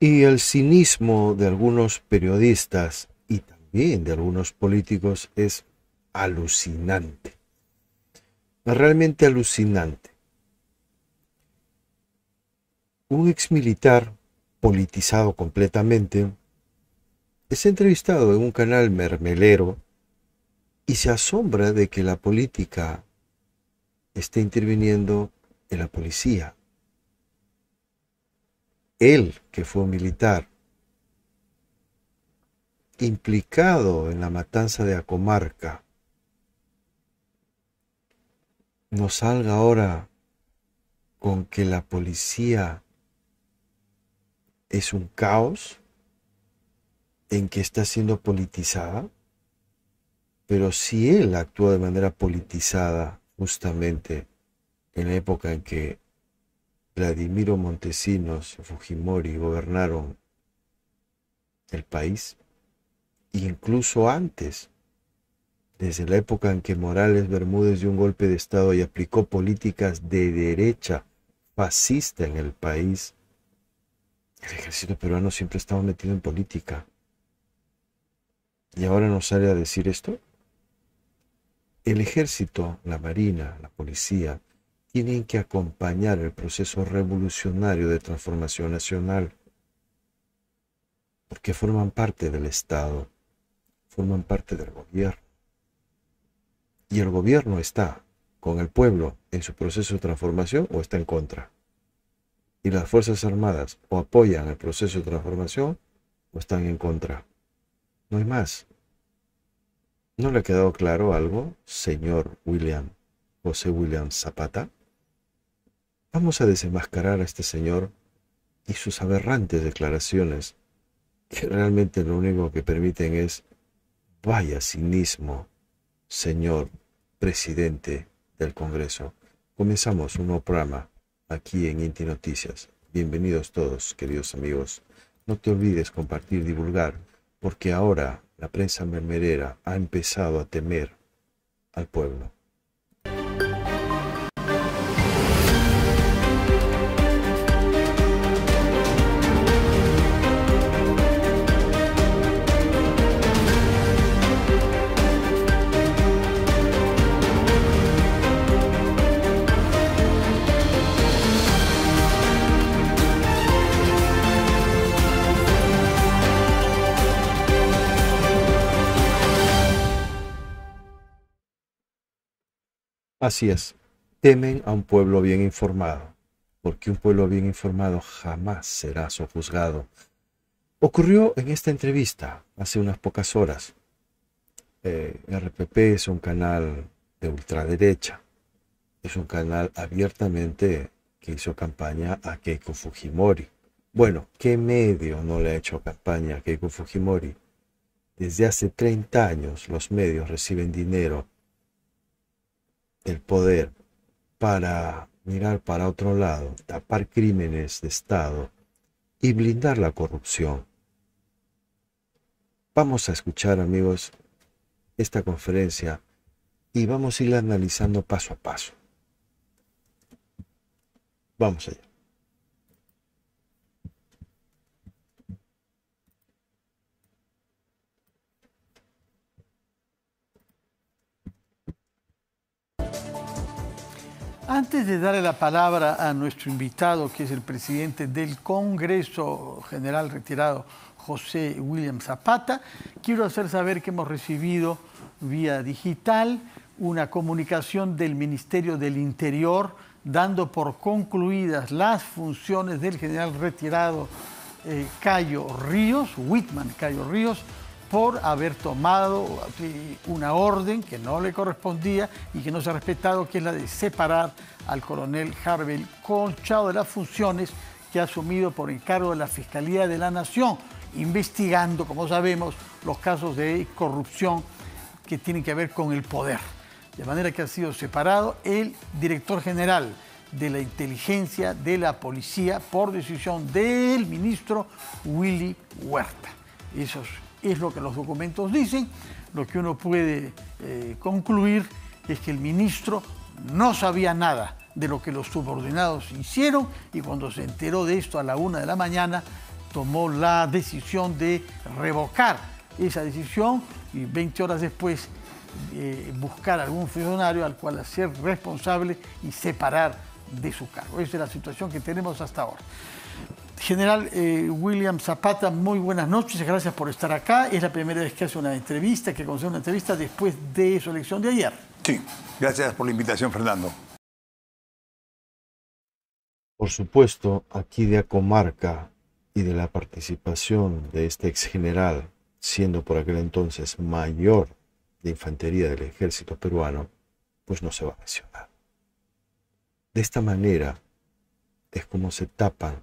y el cinismo de algunos periodistas y también de algunos políticos es alucinante. Realmente alucinante. Un ex militar politizado completamente es entrevistado en un canal mermelero y se asombra de que la política esté interviniendo en la policía él que fue militar, implicado en la matanza de la comarca no salga ahora con que la policía es un caos en que está siendo politizada, pero si él actúa de manera politizada justamente en la época en que Vladimiro Montesinos, Fujimori gobernaron el país, incluso antes, desde la época en que Morales Bermúdez dio un golpe de Estado y aplicó políticas de derecha fascista en el país, el ejército peruano siempre estaba metido en política. ¿Y ahora nos sale a decir esto? El ejército, la marina, la policía, tienen que acompañar el proceso revolucionario de transformación nacional, porque forman parte del Estado, forman parte del gobierno. Y el gobierno está con el pueblo en su proceso de transformación o está en contra. Y las Fuerzas Armadas o apoyan el proceso de transformación o están en contra. No hay más. ¿No le ha quedado claro algo, señor William, José William Zapata? Vamos a desenmascarar a este señor y sus aberrantes declaraciones, que realmente lo único que permiten es, vaya cinismo, señor presidente del Congreso. Comenzamos un nuevo programa aquí en Inti Noticias. Bienvenidos todos, queridos amigos. No te olvides compartir, divulgar, porque ahora la prensa mermerera ha empezado a temer al pueblo. Así es, temen a un pueblo bien informado, porque un pueblo bien informado jamás será sojuzgado. Ocurrió en esta entrevista hace unas pocas horas. Eh, RPP es un canal de ultraderecha, es un canal abiertamente que hizo campaña a Keiko Fujimori. Bueno, ¿qué medio no le ha hecho campaña a Keiko Fujimori? Desde hace 30 años los medios reciben dinero el poder para mirar para otro lado, tapar crímenes de Estado y blindar la corrupción. Vamos a escuchar, amigos, esta conferencia y vamos a ir analizando paso a paso. Vamos allá. Antes de darle la palabra a nuestro invitado, que es el presidente del Congreso General Retirado, José William Zapata, quiero hacer saber que hemos recibido vía digital una comunicación del Ministerio del Interior dando por concluidas las funciones del general retirado eh, Cayo Ríos, Whitman Cayo Ríos, por haber tomado una orden que no le correspondía y que no se ha respetado, que es la de separar al coronel Harvey Conchado de las funciones que ha asumido por encargo de la Fiscalía de la Nación, investigando, como sabemos, los casos de corrupción que tienen que ver con el poder. De manera que ha sido separado el director general de la inteligencia de la policía por decisión del ministro Willy Huerta. Eso es es lo que los documentos dicen, lo que uno puede eh, concluir es que el ministro no sabía nada de lo que los subordinados hicieron y cuando se enteró de esto a la una de la mañana tomó la decisión de revocar esa decisión y 20 horas después eh, buscar algún funcionario al cual hacer responsable y separar de su cargo. Esa es la situación que tenemos hasta ahora. General eh, William Zapata, muy buenas noches, gracias por estar acá. Es la primera vez que hace una entrevista, que concede una entrevista después de su elección de ayer. Sí, gracias por la invitación, Fernando. Por supuesto, aquí de Acomarca comarca y de la participación de este ex general, siendo por aquel entonces mayor de infantería del ejército peruano, pues no se va a mencionar. De esta manera es como se tapan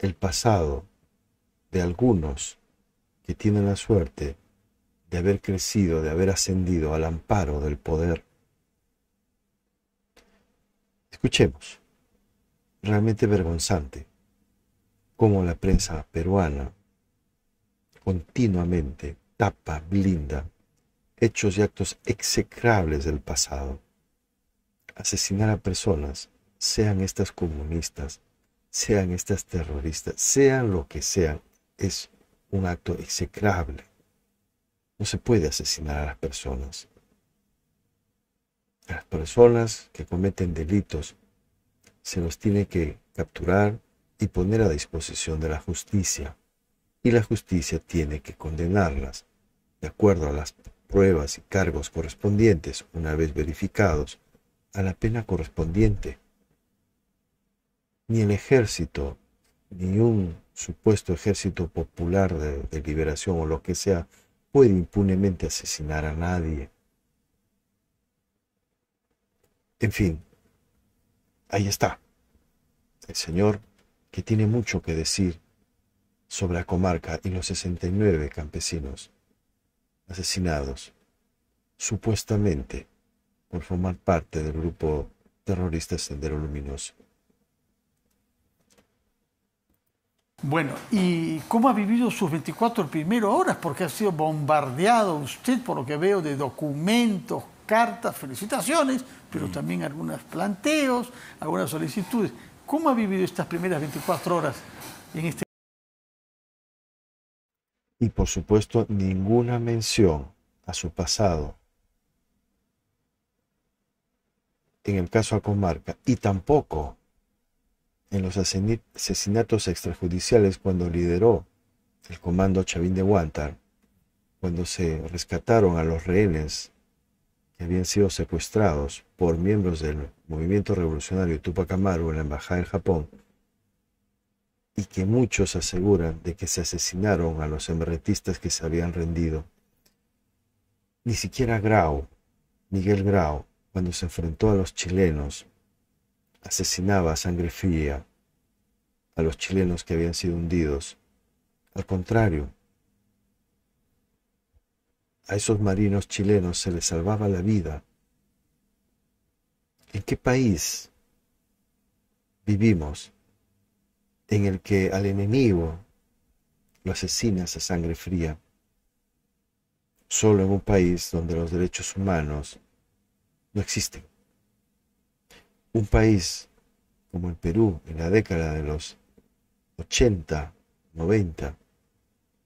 el pasado de algunos que tienen la suerte de haber crecido, de haber ascendido al amparo del poder. Escuchemos, realmente vergonzante, cómo la prensa peruana continuamente tapa, blinda hechos y actos execrables del pasado. Asesinar a personas, sean estas comunistas, sean estas terroristas, sean lo que sean, es un acto execrable. No se puede asesinar a las personas. A las personas que cometen delitos se los tiene que capturar y poner a disposición de la justicia. Y la justicia tiene que condenarlas, de acuerdo a las pruebas y cargos correspondientes, una vez verificados, a la pena correspondiente ni el ejército, ni un supuesto ejército popular de, liberación o lo que sea, puede impunemente asesinar a nadie. En fin, ahí está. El Señor, que tiene mucho que decir sobre la comarca y los 69 campesinos asesinados, supuestamente por formar parte del grupo terrorista Sendero Luminoso. Bueno, ¿y cómo ha vivido sus 24 primeras horas? Porque ha sido bombardeado usted, por lo que veo, de documentos, cartas, felicitaciones, pero también algunos planteos, algunas solicitudes. ¿Cómo ha vivido estas primeras 24 horas en este... Y por supuesto, ninguna mención a su pasado en el caso a Comarca y tampoco en los asesinatos extrajudiciales cuando lideró el comando Chavín de Huántar, cuando se rescataron a los rehenes que habían sido secuestrados por miembros del movimiento revolucionario Tupac Amaru en la embajada en Japón, y que muchos aseguran de que se asesinaron a los emberretistas que se habían rendido. Ni siquiera Grau, Miguel Grau, cuando se enfrentó a los chilenos asesinaba a sangre fría a los chilenos que habían sido hundidos. Al contrario, a esos marinos chilenos se les salvaba la vida. ¿En qué país vivimos en el que al enemigo lo asesinas a sangre fría? Solo en un país donde los derechos humanos no existen un país como el Perú en la década de los 80, 90,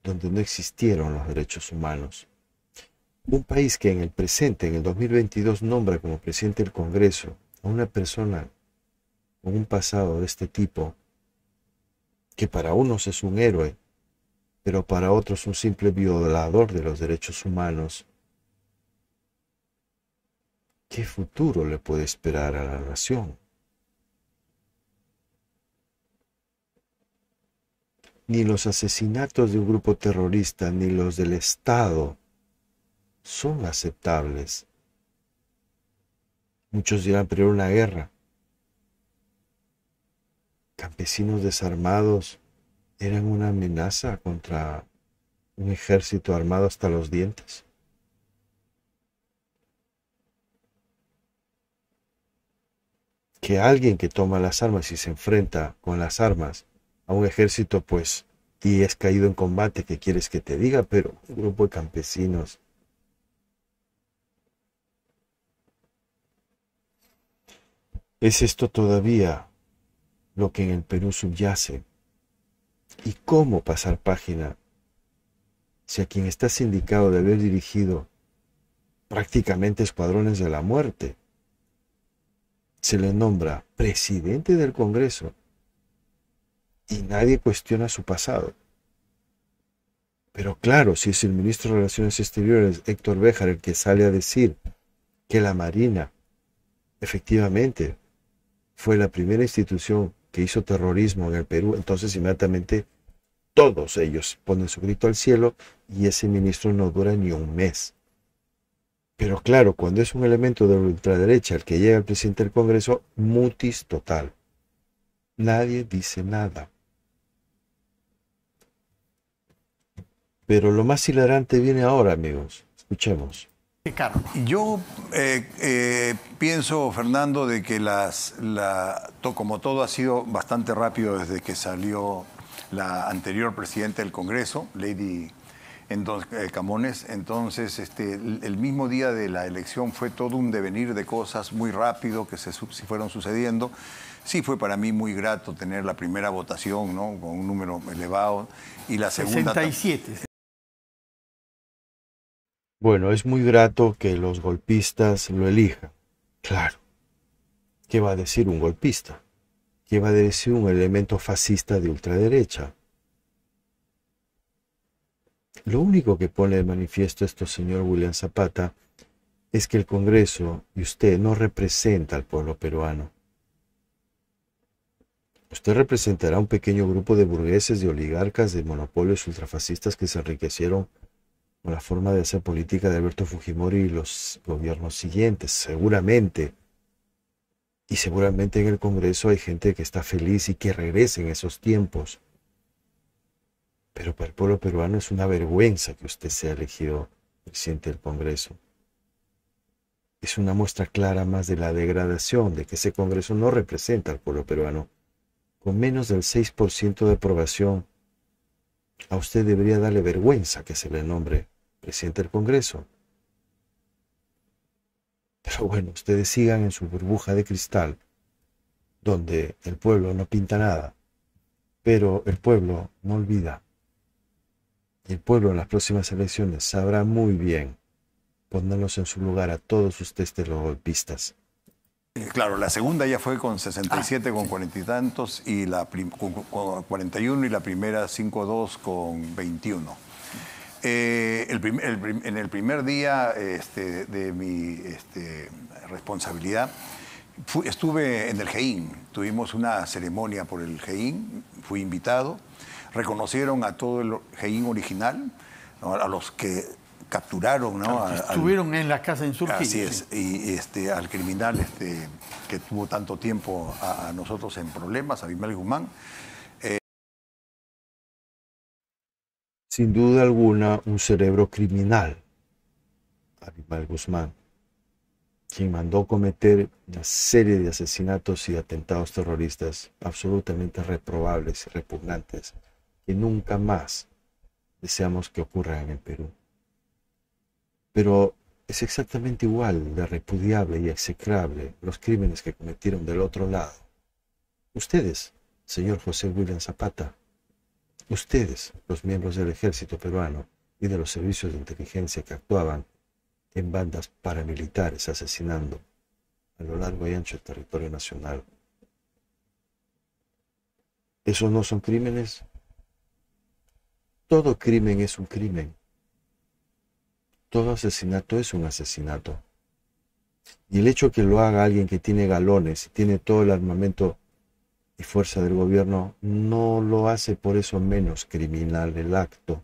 donde no existieron los derechos humanos. Un país que en el presente, en el 2022, nombra como presidente del Congreso a una persona con un pasado de este tipo, que para unos es un héroe, pero para otros un simple violador de los derechos humanos, ¿Qué futuro le puede esperar a la nación? Ni los asesinatos de un grupo terrorista ni los del Estado son aceptables. Muchos dirán, pero una guerra. Campesinos desarmados eran una amenaza contra un ejército armado hasta los dientes. que alguien que toma las armas y se enfrenta con las armas a un ejército, pues, y es caído en combate, que quieres que te diga? Pero un grupo de campesinos. ¿Es esto todavía lo que en el Perú subyace? ¿Y cómo pasar página si a quien está sindicado de haber dirigido prácticamente escuadrones de la muerte se le nombra presidente del Congreso y nadie cuestiona su pasado. Pero claro, si es el ministro de Relaciones Exteriores, Héctor Béjar, el que sale a decir que la Marina efectivamente fue la primera institución que hizo terrorismo en el Perú, entonces inmediatamente todos ellos ponen su grito al cielo y ese ministro no dura ni un mes pero claro, cuando es un elemento de la ultraderecha el que llega al presidente del Congreso, mutis total. Nadie dice nada. Pero lo más hilarante viene ahora, amigos. Escuchemos. Yo eh, eh, pienso, Fernando, de que las, la, como todo ha sido bastante rápido desde que salió la anterior presidenta del Congreso, Lady entonces, eh, Camones, entonces este, el mismo día de la elección fue todo un devenir de cosas muy rápido que se fueron sucediendo. Sí fue para mí muy grato tener la primera votación, ¿no? Con un número elevado y la segunda... 67. Bueno, es muy grato que los golpistas lo elijan. Claro. ¿Qué va a decir un golpista? ¿Qué va a decir un elemento fascista de ultraderecha? Lo único que pone de manifiesto esto, señor William Zapata, es que el Congreso y usted no representa al pueblo peruano. Usted representará a un pequeño grupo de burgueses, de oligarcas, de monopolios ultrafascistas que se enriquecieron con la forma de hacer política de Alberto Fujimori y los gobiernos siguientes, seguramente. Y seguramente en el Congreso hay gente que está feliz y que regresa en esos tiempos. Pero para el pueblo peruano es una vergüenza que usted sea elegido presidente del Congreso. Es una muestra clara más de la degradación de que ese Congreso no representa al pueblo peruano. Con menos del 6% de aprobación, a usted debería darle vergüenza que se le nombre presidente del Congreso. Pero bueno, ustedes sigan en su burbuja de cristal, donde el pueblo no pinta nada, pero el pueblo no olvida. El pueblo en las próximas elecciones sabrá muy bien ponernos en su lugar a todos ustedes los golpistas. Eh, claro, la segunda ya fue con 67 ah, con cuarenta y tantos y la con, 41 y la primera 5-2 con 21. Eh, en el primer día este, de mi este, responsabilidad estuve en el GEIN, tuvimos una ceremonia por el GEIN, fui invitado reconocieron a todo el jeín original, a los que capturaron, ¿no? estuvieron en la casa insurgente. Así es, y este, al criminal este, que tuvo tanto tiempo a, nosotros en problemas, Abimel Guzmán. Eh, sin duda alguna, un cerebro criminal, Abimel Guzmán, quien mandó cometer una serie de asesinatos y atentados terroristas absolutamente reprobables y repugnantes que nunca más deseamos que ocurra en el Perú. Pero es exactamente igual de repudiable y execrable los crímenes que cometieron del otro lado. Ustedes, señor José William Zapata, ustedes, los miembros del ejército peruano y de los servicios de inteligencia que actuaban en bandas paramilitares asesinando a lo largo y ancho del territorio nacional. ¿Esos no son crímenes? Todo crimen es un crimen. Todo asesinato es un asesinato. Y el hecho que lo haga alguien que tiene galones, y tiene todo el armamento y fuerza del gobierno, no lo hace por eso menos criminal el acto.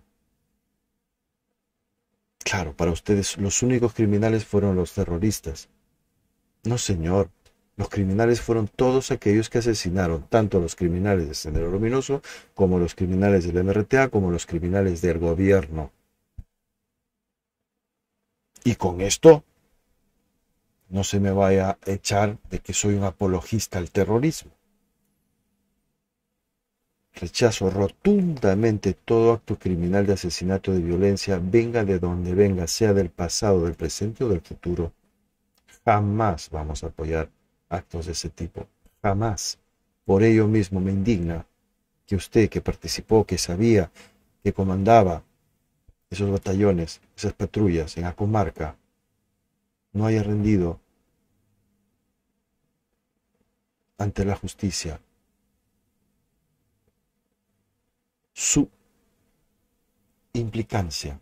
Claro, para ustedes los únicos criminales fueron los terroristas. No, señor, los criminales fueron todos aquellos que asesinaron tanto los criminales de Sendero Luminoso como los criminales del MRTA como los criminales del gobierno. Y con esto no se me vaya a echar de que soy un apologista al terrorismo. Rechazo rotundamente todo acto criminal de asesinato, de violencia, venga de donde venga, sea del pasado, del presente o del futuro. Jamás vamos a apoyar actos de ese tipo. Jamás. Por ello mismo me indigna que usted que participó, que sabía, que comandaba esos batallones, esas patrullas en la comarca, no haya rendido ante la justicia su implicancia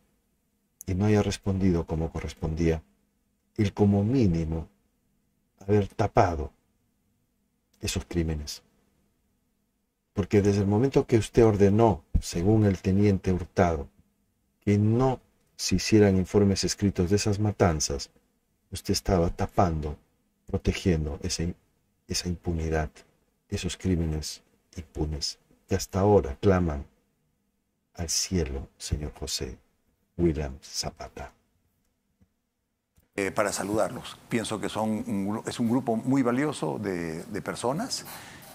y no haya respondido como correspondía el como mínimo haber tapado esos crímenes. Porque desde el momento que usted ordenó, según el teniente Hurtado, que no se hicieran informes escritos de esas matanzas, usted estaba tapando, protegiendo esa impunidad, esos crímenes impunes que hasta ahora claman al cielo, señor José William Zapata. Eh, para saludarlos. Pienso que son es un grupo muy valioso de, personas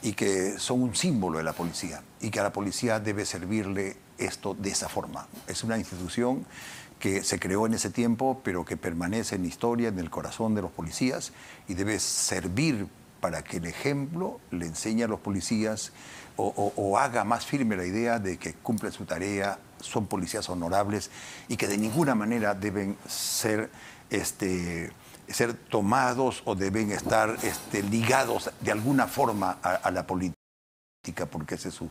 y que son un símbolo de la policía y que a la policía debe servirle esto de esa forma. Es una institución que se creó en ese tiempo, pero que permanece en historia, en el corazón de los policías y debe servir para que el ejemplo le enseñe a los policías o, o, haga más firme la idea de que cumplen su tarea, son policías honorables y que de ninguna manera deben ser este, ser tomados o deben estar este, ligados de alguna forma a, la política, porque ese es su,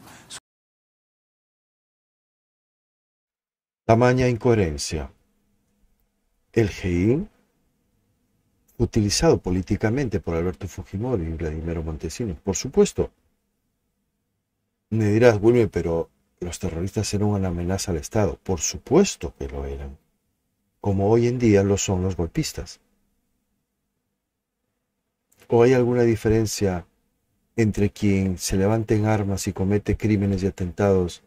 Tamaña incoherencia. El GEIN, utilizado políticamente por Alberto Fujimori y Vladimiro Montesinos, por supuesto. Me dirás, Wilmer, pero los terroristas eran una amenaza al Estado. Por supuesto que lo eran como hoy en día lo son los golpistas. ¿O hay alguna diferencia entre quien se levanta en armas y comete crímenes y atentados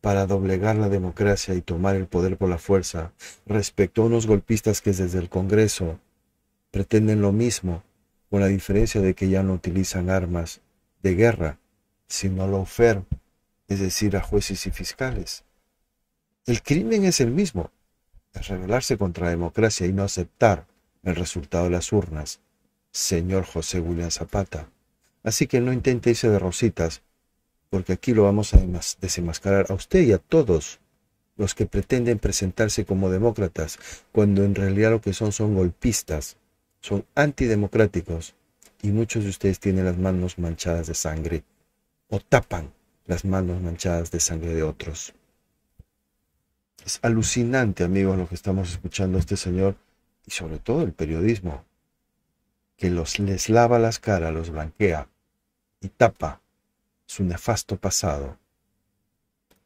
para doblegar la democracia y tomar el poder por la fuerza respecto a unos golpistas que desde el Congreso pretenden lo mismo, con la diferencia de que ya no utilizan armas de guerra, sino ofer, es decir, a jueces y fiscales? El crimen es el mismo, rebelarse contra la democracia y no aceptar el resultado de las urnas, señor José William Zapata. Así que no intente irse de rositas, porque aquí lo vamos a desenmascarar a usted y a todos los que pretenden presentarse como demócratas, cuando en realidad lo que son son golpistas, son antidemocráticos, y muchos de ustedes tienen las manos manchadas de sangre, o tapan las manos manchadas de sangre de otros. Es alucinante, amigos, lo que estamos escuchando a este señor y sobre todo el periodismo, que los, les lava las caras, los blanquea y tapa su nefasto pasado.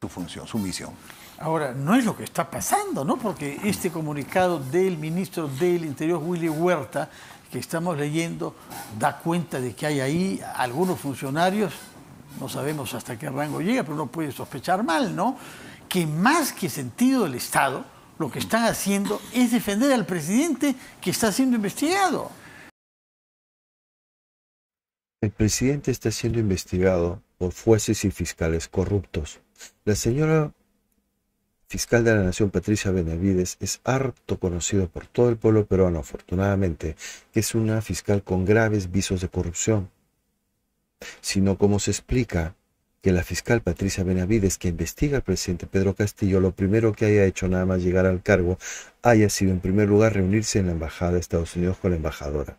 Su función, su misión. Ahora, no es lo que está pasando, ¿no? Porque este comunicado del ministro del Interior, Willy Huerta, que estamos leyendo, da cuenta de que hay ahí algunos funcionarios, no sabemos hasta qué rango llega, pero uno puede sospechar mal, ¿no? que más que sentido del Estado, lo que están haciendo es defender al presidente que está siendo investigado. El presidente está siendo investigado por jueces y fiscales corruptos. La señora fiscal de la Nación, Patricia Benavides, es harto conocida por todo el pueblo peruano, afortunadamente, que es una fiscal con graves visos de corrupción. Sino como se explica que la fiscal Patricia Benavides, que investiga al presidente Pedro Castillo, lo primero que haya hecho nada más llegar al cargo haya sido en primer lugar reunirse en la Embajada de Estados Unidos con la embajadora.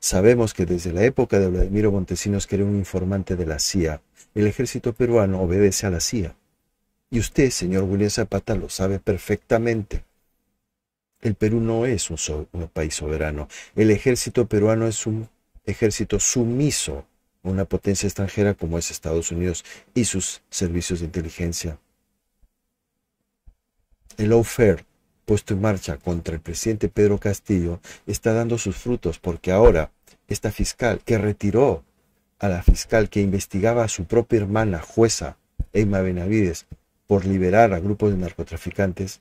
Sabemos que desde la época de Vladimiro Montesinos, que era un informante de la CIA, el ejército peruano obedece a la CIA. Y usted, señor William Zapata, lo sabe perfectamente. El Perú no es un, un país soberano. El ejército peruano es un ejército sumiso una potencia extranjera como es Estados Unidos y sus servicios de inteligencia. El lawfare puesto en marcha contra el presidente Pedro Castillo está dando sus frutos porque ahora esta fiscal que retiró a la fiscal que investigaba a su propia hermana jueza, Emma Benavides, por liberar a grupos de narcotraficantes,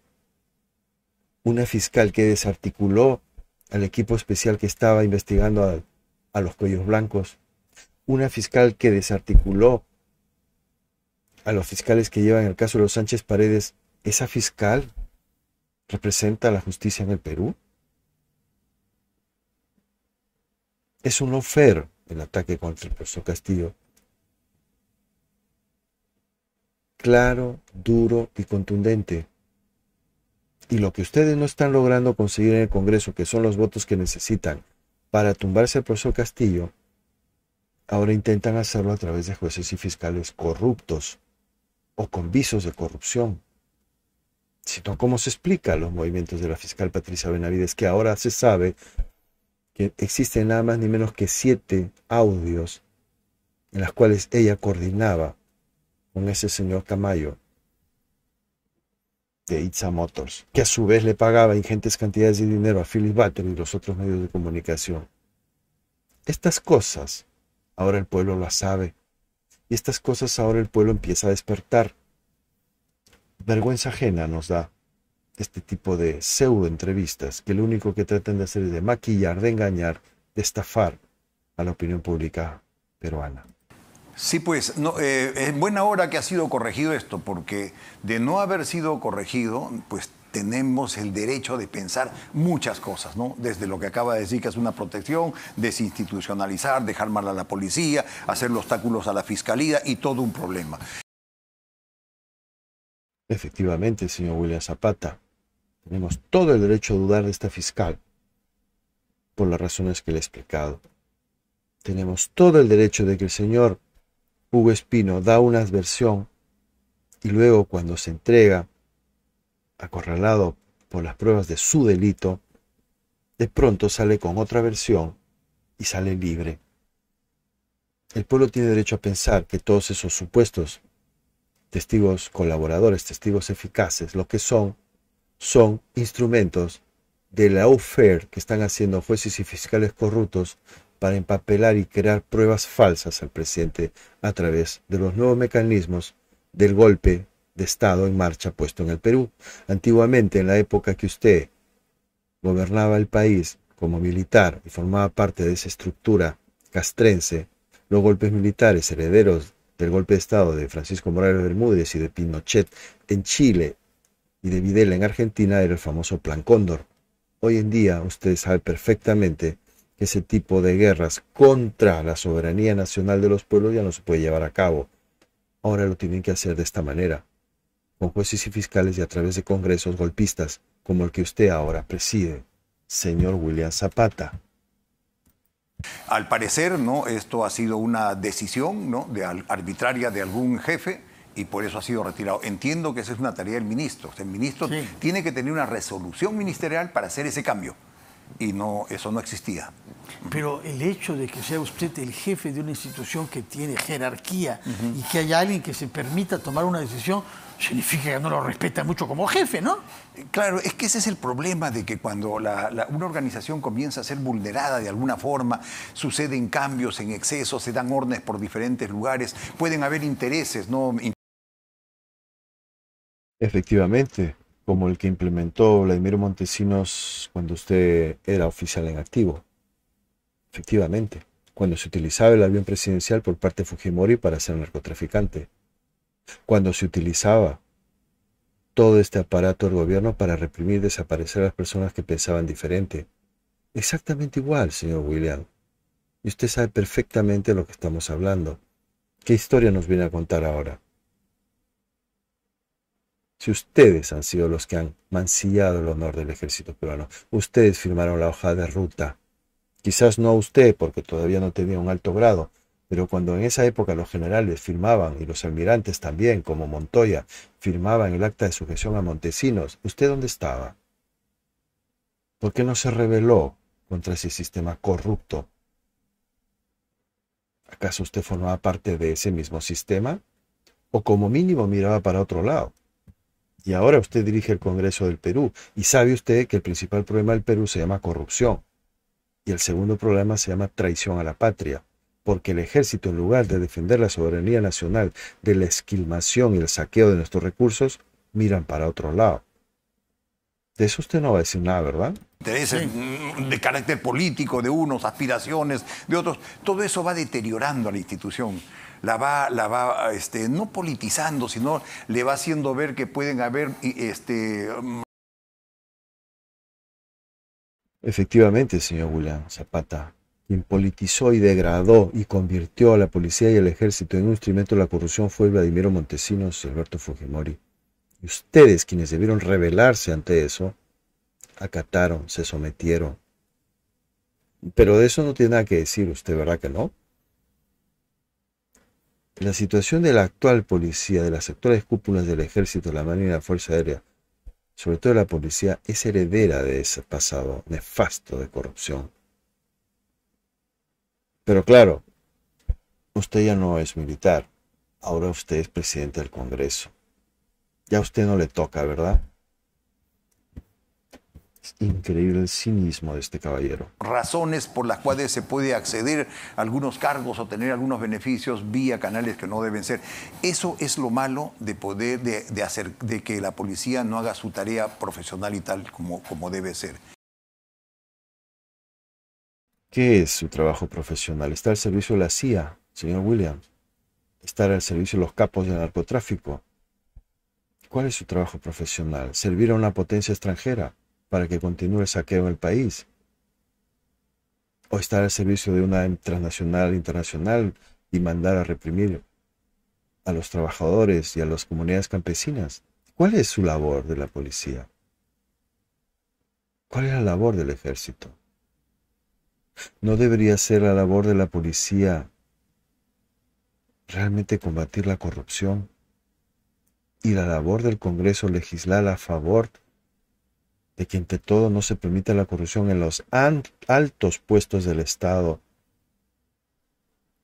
una fiscal que desarticuló al equipo especial que estaba investigando a, a los cuellos blancos, una fiscal que desarticuló a los fiscales que llevan el caso de los Sánchez Paredes, ¿esa fiscal representa la justicia en el Perú? Es un ofer el ataque contra el profesor Castillo. Claro, duro y contundente. Y lo que ustedes no están logrando conseguir en el Congreso, que son los votos que necesitan para tumbarse al profesor Castillo, ahora intentan hacerlo a través de jueces y fiscales corruptos o con visos de corrupción. Sino cómo se explica los movimientos de la fiscal Patricia Benavides, que ahora se sabe que existen nada más ni menos que siete audios en las cuales ella coordinaba con ese señor Camayo de Itza Motors, que a su vez le pagaba ingentes cantidades de dinero a Philip Butler y los otros medios de comunicación. Estas cosas ahora el pueblo lo sabe. Y estas cosas ahora el pueblo empieza a despertar. Vergüenza ajena nos da este tipo de pseudo entrevistas que lo único que tratan de hacer es de maquillar, de engañar, de estafar a la opinión pública peruana. Sí, pues, no, eh, buena hora que ha sido corregido esto, porque de no haber sido corregido, pues tenemos el derecho de pensar muchas cosas, ¿no? Desde lo que acaba de decir que es una protección, desinstitucionalizar, dejar mal a la policía, hacer obstáculos a la fiscalía y todo un problema. Efectivamente, señor William Zapata, tenemos todo el derecho a dudar de esta fiscal por las razones que le he explicado. Tenemos todo el derecho de que el señor Hugo Espino da una adversión y luego cuando se entrega acorralado por las pruebas de su delito, de pronto sale con otra versión y sale libre. El pueblo tiene derecho a pensar que todos esos supuestos testigos colaboradores, testigos eficaces, lo que son, son instrumentos de la UFER que están haciendo jueces y fiscales corruptos para empapelar y crear pruebas falsas al presidente a través de los nuevos mecanismos del golpe de Estado en marcha puesto en el Perú. Antiguamente, en la época que usted gobernaba el país como militar y formaba parte de esa estructura castrense, los golpes militares herederos del golpe de Estado de Francisco Morales Bermúdez y de Pinochet en Chile y de Videla en Argentina era el famoso Plan Cóndor. Hoy en día usted sabe perfectamente que ese tipo de guerras contra la soberanía nacional de los pueblos ya no se puede llevar a cabo. Ahora lo tienen que hacer de esta manera, con jueces y fiscales y a través de congresos golpistas como el que usted ahora preside, señor William Zapata. Al parecer, ¿no? Esto ha sido una decisión ¿no? arbitraria de algún jefe y por eso ha sido retirado. Entiendo que esa es una tarea del ministro. el ministro tiene que tener una resolución ministerial para hacer ese cambio y no, eso no existía. Pero el hecho de que sea usted el jefe de una institución que tiene jerarquía y que haya alguien que se permita tomar una decisión, significa que no lo respeta mucho como jefe, ¿no? Claro, es que ese es el problema de que cuando una organización comienza a ser vulnerada de alguna forma, suceden cambios en exceso, se dan órdenes por diferentes lugares, pueden haber intereses, ¿no? Efectivamente, como el que implementó Vladimir Montesinos cuando usted era oficial en activo. Efectivamente, cuando se utilizaba el avión presidencial por parte de Fujimori para ser narcotraficante. Cuando se utilizaba todo este aparato del gobierno para reprimir y desaparecer a las personas que pensaban diferente. Exactamente igual, señor William. Y usted sabe perfectamente de lo que estamos hablando. ¿Qué historia nos viene a contar ahora? Si ustedes han sido los que han mancillado el honor del ejército peruano, ustedes firmaron la hoja de ruta. Quizás no usted, porque todavía no tenía un alto grado, pero cuando en esa época los generales firmaban y los almirantes también, como Montoya, firmaban el acta de sujeción a Montesinos, ¿usted dónde estaba? ¿Por qué no se rebeló contra ese sistema corrupto? ¿Acaso usted formaba parte de ese mismo sistema? ¿O como mínimo miraba para otro lado? Y ahora usted dirige el Congreso del Perú y sabe usted que el principal problema del Perú se llama corrupción. Y el segundo problema se llama traición a la patria, porque el ejército, en lugar de defender la soberanía nacional de la esquilmación y el saqueo de nuestros recursos, miran para otro lado. De eso usted no va a decir nada, ¿verdad? Intereses mm, de carácter político de unos, aspiraciones de otros, todo eso va deteriorando a la institución la va, este, no politizando, sino le va haciendo ver que pueden haber este, mm, Efectivamente, señor Julián Zapata, quien politizó y degradó y convirtió a la policía y al ejército en un instrumento de la corrupción fue Vladimiro Montesinos y Alberto Fujimori. Y ustedes, quienes debieron rebelarse ante eso, acataron, se sometieron. Pero de eso no tiene nada que decir usted, ¿verdad que no? La situación de la actual policía, de las actuales cúpulas del ejército, la marina la fuerza aérea, sobre todo la policía, es heredera de ese pasado nefasto de corrupción. Pero claro, usted ya no es militar, ahora usted es presidente del Congreso. Ya a usted no le toca, ¿verdad? Es increíble el cinismo de este caballero. Razones por las cuales se puede acceder a algunos cargos o tener algunos beneficios vía canales que no deben ser. Eso es lo malo de poder, de, hacer, de que la policía no haga su tarea profesional y tal como, como debe ser. ¿Qué es su trabajo profesional? Está al servicio de la CIA, señor William. Estar al servicio de los capos de narcotráfico. ¿Cuál es su trabajo profesional? Servir a una potencia extranjera para que continúe el saqueo en el país. O estar al servicio de una transnacional internacional y mandar a reprimir a los trabajadores y a las comunidades campesinas. ¿Cuál es su labor de la policía? ¿Cuál es la labor del ejército? ¿No debería ser la labor de la policía realmente combatir la corrupción? ¿Y la labor del Congreso legislar a favor de de que entre todo no se permite la corrupción en los altos puestos del Estado.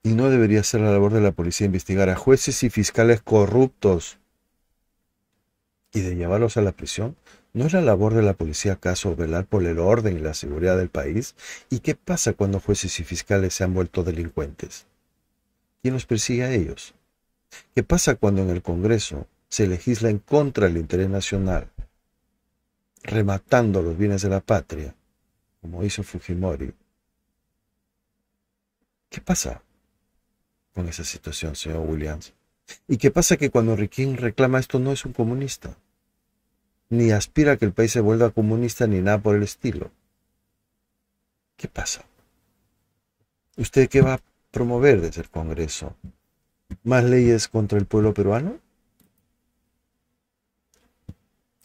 Y no debería ser la labor de la policía investigar a jueces y fiscales corruptos y de llevarlos a la prisión. ¿No es la labor de la policía acaso velar por el orden y la seguridad del país? ¿Y qué pasa cuando jueces y fiscales se han vuelto delincuentes? ¿Quién los persigue a ellos? ¿Qué pasa cuando en el Congreso se legisla en contra del interés nacional rematando los bienes de la patria, como hizo Fujimori. ¿Qué pasa con esa situación, señor Williams? ¿Y qué pasa que cuando Riquín reclama esto no es un comunista? Ni aspira a que el país se vuelva comunista ni nada por el estilo. ¿Qué pasa? ¿Usted qué va a promover desde el Congreso? ¿Más leyes contra el pueblo peruano?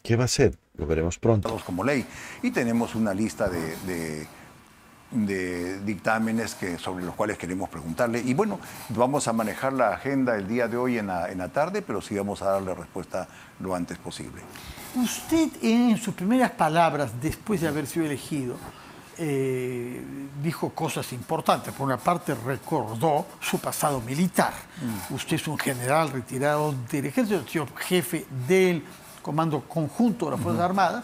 ¿Qué va a hacer? Lo veremos pronto. Como ley. Y tenemos una lista de, dictámenes que, sobre los cuales queremos preguntarle. Y bueno, vamos a manejar la agenda el día de hoy en la, tarde, pero sí vamos a darle respuesta lo antes posible. Usted, en sus primeras palabras, después de haber sido elegido, eh, dijo cosas importantes. Por una parte, recordó su pasado militar. Mm. Usted es un general retirado del ejército, jefe del Comando Conjunto de las Fuerzas Armadas,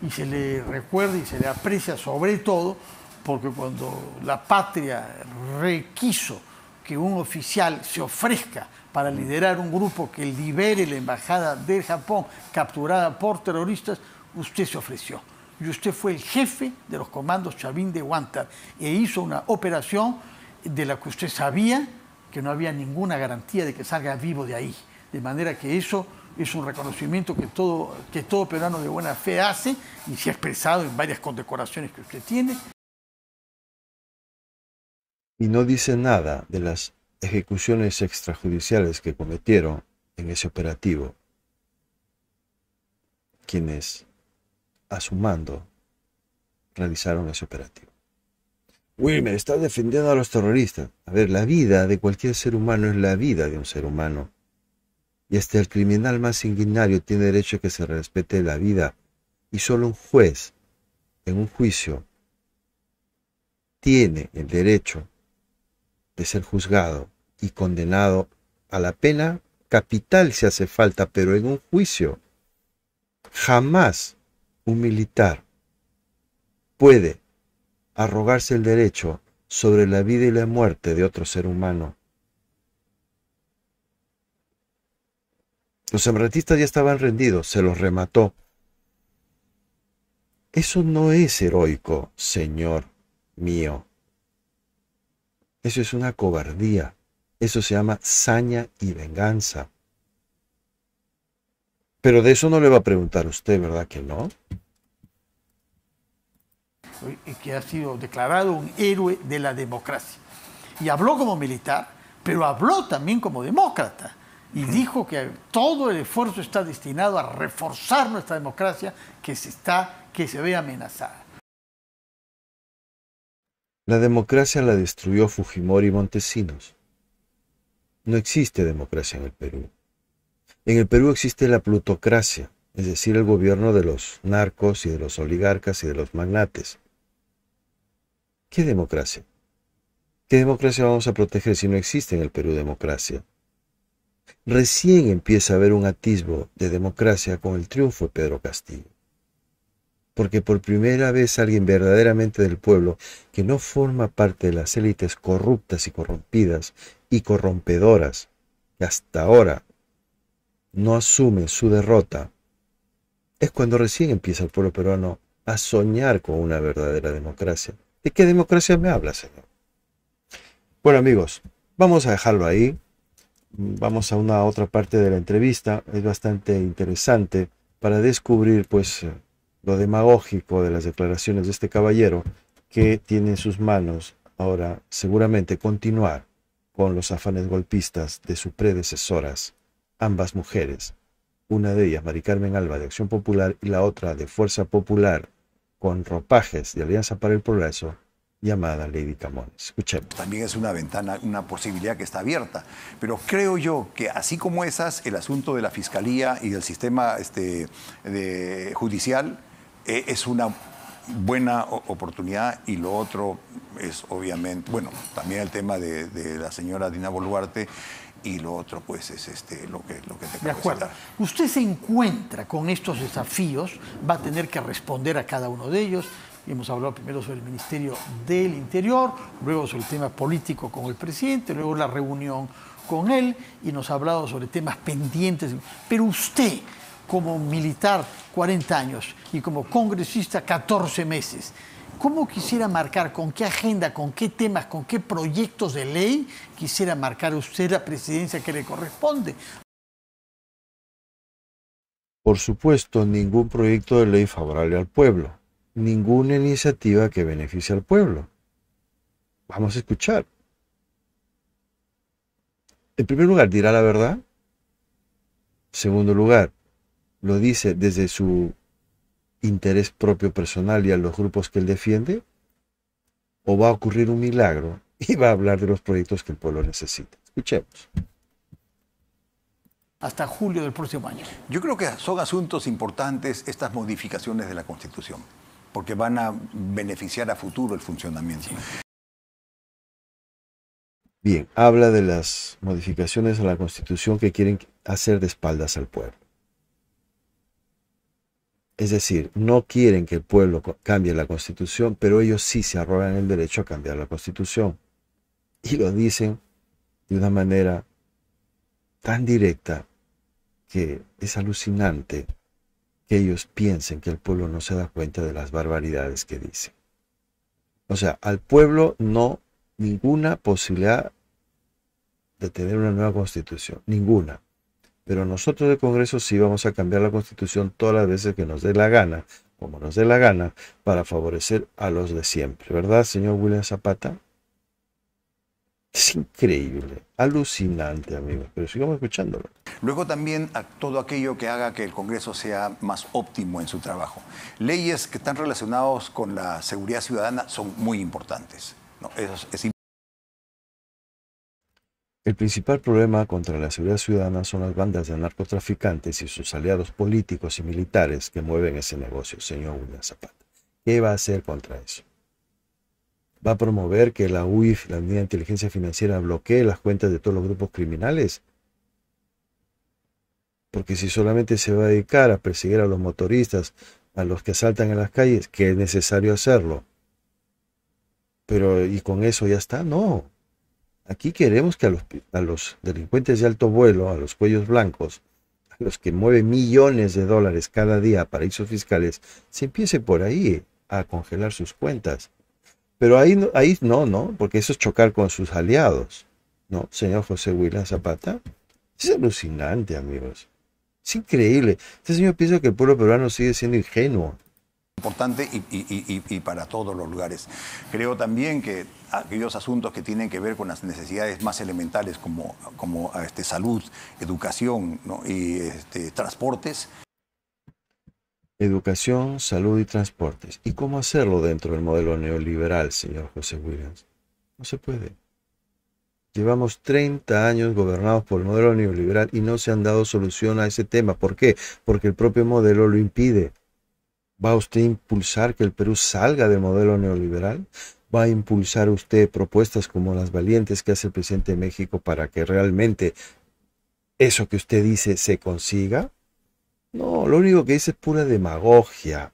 y se le recuerda y se le aprecia sobre todo porque cuando la patria requiso que un oficial se ofrezca para liderar un grupo que libere la embajada de Japón capturada por terroristas, usted se ofreció. Y usted fue el jefe de los comandos Chavín de Huántar e hizo una operación de la que usted sabía que no había ninguna garantía de que salga vivo de ahí. De manera que eso es un reconocimiento que todo, que todo peruano de buena fe hace y se ha expresado en varias condecoraciones que usted tiene. Y no dice nada de las ejecuciones extrajudiciales que cometieron en ese operativo quienes a su mando realizaron ese operativo. Wilmer, está defendiendo a los terroristas. A ver, la vida de cualquier ser humano es la vida de un ser humano y hasta el criminal más sanguinario tiene derecho a que se respete la vida, y solo un juez, en un juicio, tiene el derecho de ser juzgado y condenado a la pena capital si hace falta, pero en un juicio jamás un militar puede arrogarse el derecho sobre la vida y la muerte de otro ser humano. Los samratistas ya estaban rendidos, se los remató. Eso no es heroico, Señor mío. Eso es una cobardía. Eso se llama saña y venganza. Pero de eso no le va a preguntar usted, ¿verdad que no? Que ha sido declarado un héroe de la democracia. Y habló como militar, pero habló también como demócrata y dijo que todo el esfuerzo está destinado a reforzar nuestra democracia que se, está, que se ve amenazada. La democracia la destruyó Fujimori y Montesinos. No existe democracia en el Perú. En el Perú existe la plutocracia, es decir, el gobierno de los narcos y de los oligarcas y de los magnates. ¿Qué democracia? ¿Qué democracia vamos a proteger si no existe en el Perú democracia? Recién empieza a haber un atisbo de democracia con el triunfo de Pedro Castillo. Porque por primera vez alguien verdaderamente del pueblo, que no forma parte de las élites corruptas y corrompidas y corrompedoras, que hasta ahora no asume su derrota, es cuando recién empieza el pueblo peruano a soñar con una verdadera democracia. ¿De qué democracia me habla, señor? Bueno amigos, vamos a dejarlo ahí vamos a una otra parte de la entrevista, es bastante interesante para descubrir pues eh, lo demagógico de las declaraciones de este caballero que tiene en sus manos ahora seguramente continuar con los afanes golpistas de sus predecesoras, ambas mujeres, una de ellas Mari Carmen Alba de Acción Popular y la otra de Fuerza Popular, con ropajes de Alianza para el Progreso, llamada Lady Camones. Escuchemos. También es una ventana, una posibilidad que está abierta. Pero creo yo que así como esas, el asunto de la fiscalía y del sistema este, de, judicial e, es una buena oportunidad y lo otro es obviamente, bueno, también el tema de, la señora Dina Boluarte y lo otro pues es este lo que lo que te de usted se encuentra con estos desafíos va a tener que responder a cada uno de ellos hemos hablado primero sobre el Ministerio del Interior, luego sobre el tema político con el presidente, luego la reunión con él y nos ha hablado sobre temas pendientes. Pero usted, como militar 40 años y como congresista 14 meses, ¿Cómo quisiera marcar, con qué agenda, con qué temas, con qué proyectos de ley quisiera marcar usted la presidencia que le corresponde? Por supuesto, ningún proyecto de ley favorable al pueblo ninguna iniciativa que beneficie al pueblo. Vamos a escuchar. En primer lugar, dirá la verdad. En Segundo lugar, lo dice desde su interés propio personal y a los grupos que él defiende. O va a ocurrir un milagro y va a hablar de los proyectos que el pueblo necesita. Escuchemos hasta julio del próximo año. Yo creo que son asuntos importantes estas modificaciones de la Constitución porque van a beneficiar a futuro el funcionamiento. Bien, habla de las modificaciones a la Constitución que quieren hacer de espaldas al pueblo. Es decir, no quieren que el pueblo cambie la Constitución, pero ellos sí se arrogan el derecho a cambiar la Constitución. Y lo dicen de una manera tan directa que es alucinante que ellos piensen que el pueblo no se da cuenta de las barbaridades que dicen. O sea, al pueblo no ninguna posibilidad de tener una nueva constitución, ninguna. Pero nosotros de Congreso sí vamos a cambiar la constitución todas las veces que nos dé la gana, como nos dé la gana, para favorecer a los de siempre, ¿verdad, señor William Zapata? Es increíble, alucinante, amigos, pero sigamos escuchándolo. Luego también a todo aquello que haga que el Congreso sea más óptimo en su trabajo. Leyes que están relacionadas con la seguridad ciudadana son muy importantes. No, eso es, El principal problema contra la seguridad ciudadana son las bandas de narcotraficantes y sus aliados políticos y militares que mueven ese negocio, señor William Zapata. ¿Qué va a hacer contra eso? va a promover que la UIF, la Unidad de Inteligencia Financiera, bloquee las cuentas de todos los grupos criminales. Porque si solamente se va a dedicar a perseguir a los motoristas, a los que asaltan en las calles, que es necesario hacerlo. Pero, ¿y con eso ya está? No. Aquí queremos que a los, a los delincuentes de alto vuelo, a los cuellos blancos, a los que mueven millones de dólares cada día a paraísos fiscales, se empiece por ahí a congelar sus cuentas pero ahí, ahí no, ¿no? Porque eso es chocar con sus aliados, ¿no? Señor José Huila Zapata. Es alucinante, amigos. Es increíble. Este señor piensa que el pueblo peruano sigue siendo ingenuo. Importante y, para todos los lugares. Creo también que aquellos asuntos que tienen que ver con las necesidades más elementales como, como este, salud, educación y este, transportes educación, salud y transportes. ¿Y cómo hacerlo dentro del modelo neoliberal, señor José Williams? No se puede. Llevamos 30 años gobernados por el modelo neoliberal y no se han dado solución a ese tema. ¿Por qué? Porque el propio modelo lo impide. ¿Va usted a impulsar que el Perú salga del modelo neoliberal? ¿Va a impulsar usted propuestas como las valientes que hace el presidente de México para que realmente eso que usted dice se consiga? No, lo único que dice es pura demagogia.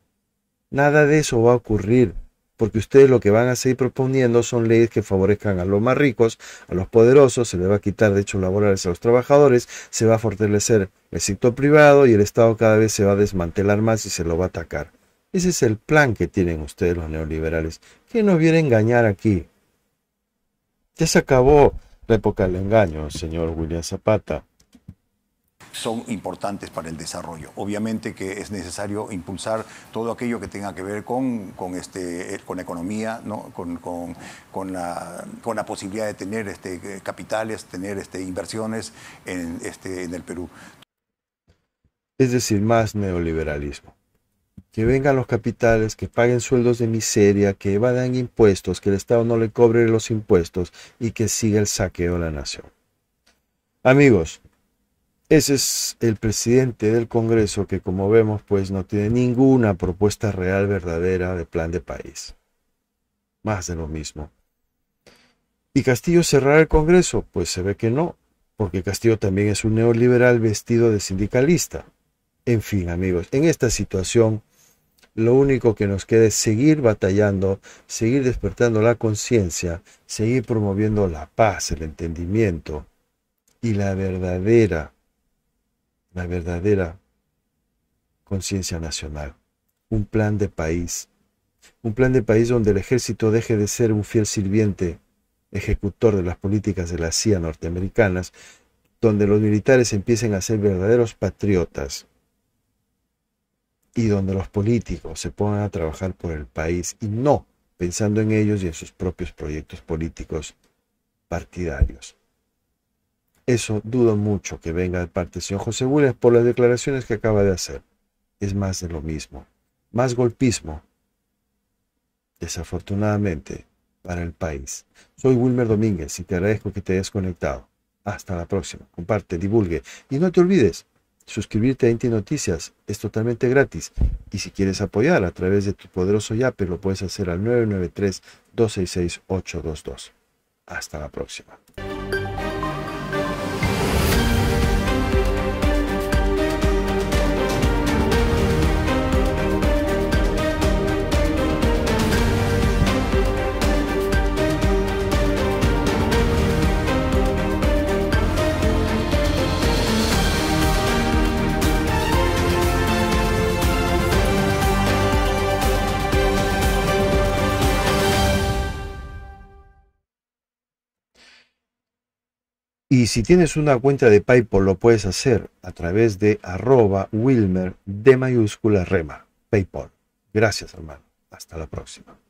Nada de eso va a ocurrir, porque ustedes lo que van a seguir proponiendo son leyes que favorezcan a los más ricos, a los poderosos, se les va a quitar derechos laborales a los trabajadores, se va a fortalecer el sector privado y el Estado cada vez se va a desmantelar más y se lo va a atacar. Ese es el plan que tienen ustedes los neoliberales. ¿Quién nos viene a engañar aquí? Ya se acabó la época del engaño, señor William Zapata son importantes para el desarrollo. Obviamente que es necesario impulsar todo aquello que tenga que ver con, con, este, eh, con la economía, ¿no? con, con, con, la, con la posibilidad de tener este, eh, capitales, tener este, inversiones en, este, en el Perú. Es decir, más neoliberalismo. Que vengan los capitales, que paguen sueldos de miseria, que evadan impuestos, que el Estado no le cobre los impuestos y que siga el saqueo de la nación. Amigos, ese es el presidente del Congreso que como vemos pues no tiene ninguna propuesta real verdadera de plan de país. Más de lo mismo. ¿Y Castillo cerrará el Congreso? Pues se ve que no, porque Castillo también es un neoliberal vestido de sindicalista. En fin, amigos, en esta situación lo único que nos queda es seguir batallando, seguir despertando la conciencia, seguir promoviendo la paz, el entendimiento y la verdadera la verdadera conciencia nacional, un plan de país, un plan de país donde el ejército deje de ser un fiel sirviente ejecutor de las políticas de la CIA norteamericanas, donde los militares empiecen a ser verdaderos patriotas y donde los políticos se pongan a trabajar por el país y no pensando en ellos y en sus propios proyectos políticos partidarios. Eso dudo mucho que venga de parte del señor José Búlez por las declaraciones que acaba de hacer. Es más de lo mismo, más golpismo. Desafortunadamente, para el país. Soy Wilmer Domínguez y te agradezco que te hayas conectado. Hasta la próxima. Comparte, divulgue y no te olvides, suscribirte a Inti Noticias es totalmente gratis y si quieres apoyar a través de tu poderoso Yape lo puedes hacer al 993 266 822. Hasta la próxima. Y si tienes una cuenta de PayPal, lo puedes hacer a través de arroba Wilmer de mayúscula rema. PayPal. Gracias, hermano. Hasta la próxima.